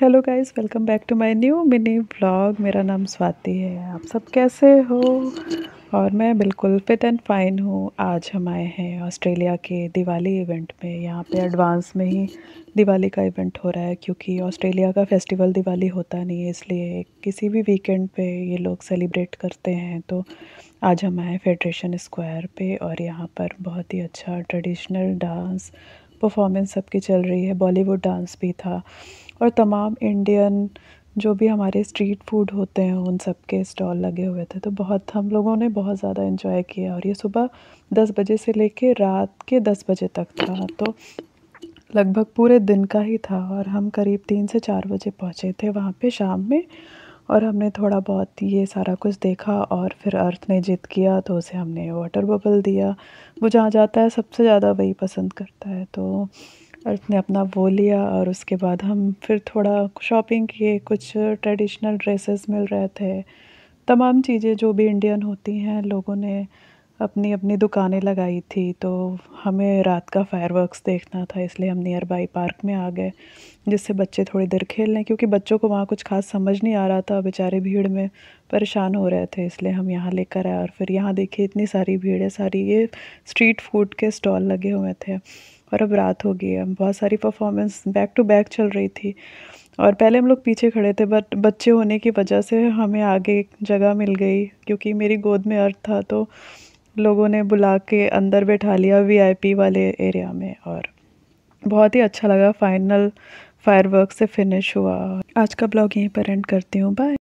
hello guys welcome back to my new mini blog मेरा नाम स्वाति है आप सब कैसे हो और मैं बिल्कुल फिट एंड फाइन हूँ आज हम आए हैं ऑस्ट्रेलिया के दिवाली इवेंट में यहाँ पे एडवांस में ही दिवाली का इवेंट हो रहा है क्योंकि ऑस्ट्रेलिया का फेस्टिवल दिवाली होता नहीं है इसलिए किसी भी वीकेंड पे ये लोग सेलिब्रेट करते हैं तो आज हम आए फेडरेशन स्क्वायर पे और यहाँ पर बहुत ही अच्छा ट्रेडिशनल डांस परफॉर्मेंस सबकी चल रही है बॉलीवुड डांस भी था और तमाम इंडियन जो भी हमारे स्ट्रीट फूड होते हैं उन सब के स्टॉल लगे हुए थे तो बहुत हम लोगों ने बहुत ज़्यादा इन्जॉय किया और ये सुबह दस बजे से लेके रात के दस बजे तक था तो लगभग पूरे दिन का ही था और हम करीब तीन से चार बजे पहुँचे थे वहाँ पे शाम में और हमने थोड़ा बहुत ये सारा कुछ देखा और फिर अर्थ ने जिद किया तो उसे हमने वाटर बबल दिया वो जहाँ जाता है सबसे ज़्यादा वही पसंद करता है तो और उसने अपना वो लिया और उसके बाद हम फिर थोड़ा शॉपिंग किए कुछ ट्रेडिशनल ड्रेसेस मिल रहे थे तमाम चीज़ें जो भी इंडियन होती हैं लोगों ने अपनी अपनी दुकानें लगाई थी तो हमें रात का फायरवर्क्स देखना था इसलिए हम नियर बाई पार्क में आ गए जिससे बच्चे थोड़ी देर खेल लें क्योंकि बच्चों को वहाँ कुछ खास समझ नहीं आ रहा था बेचारे भीड़ में परेशान हो रहे थे इसलिए हम यहाँ लेकर आए और फिर यहाँ देखिए इतनी सारी भीड़ है सारी ये स्ट्रीट फूड के स्टॉल लगे हुए थे और अब रात हो गई है बहुत सारी परफॉर्मेंस बैक टू बैक चल रही थी और पहले हम लोग पीछे खड़े थे बट बच्चे होने की वजह से हमें आगे जगह मिल गई क्योंकि मेरी गोद में अर्थ था तो लोगों ने बुला के अंदर बैठा लिया वीआईपी वाले एरिया में और बहुत ही अच्छा लगा फाइनल फायरवर्क से फिनिश हुआ आज का ब्लॉग यहीं पर एंड करती हूँ बाय